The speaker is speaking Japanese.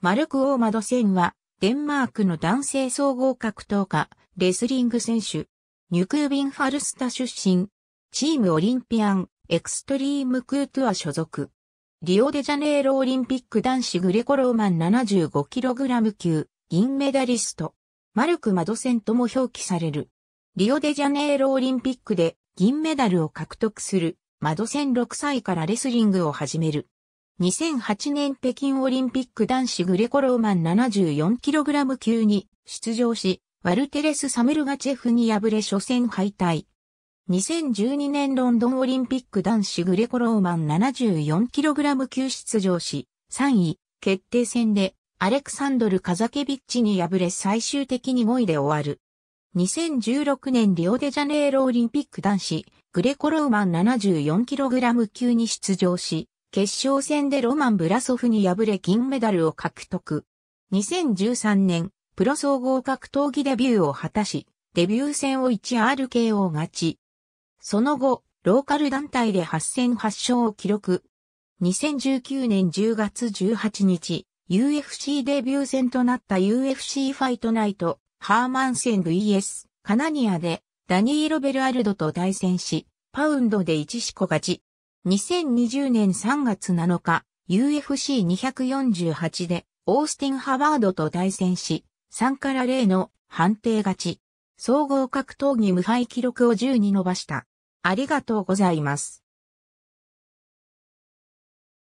マルク・オーマドセンは、デンマークの男性総合格闘家、レスリング選手。ニュクービン・ファルスタ出身。チームオリンピアン、エクストリーム・クートゥア所属。リオデジャネイロオリンピック男子グレコローマン 75kg 級、銀メダリスト。マルク・マドセンとも表記される。リオデジャネイロオリンピックで銀メダルを獲得する、マドセン6歳からレスリングを始める。2008年北京オリンピック男子グレコローマン 74kg 級に出場し、ワルテレス・サムルガチェフに敗れ初戦敗退。2012年ロンドンオリンピック男子グレコローマン 74kg 級出場し、3位決定戦でアレクサンドル・カザケビッチに敗れ最終的に5位で終わる。2016年リオデジャネイロオリンピック男子グレコローマン 74kg 級に出場し、決勝戦でロマン・ブラソフに敗れ金メダルを獲得。2013年、プロ総合格闘技デビューを果たし、デビュー戦を 1RKO 勝ち。その後、ローカル団体で8戦8勝を記録。2019年10月18日、UFC デビュー戦となった UFC ファイトナイト、ハーマン戦 VS、カナニアで、ダニーロ・ベルアルドと対戦し、パウンドで1四個勝ち。2020年3月7日、UFC248 で、オースティン・ハバードと対戦し、3から0の判定勝ち。総合格闘技無敗記録を10に伸ばした。ありがとうございます。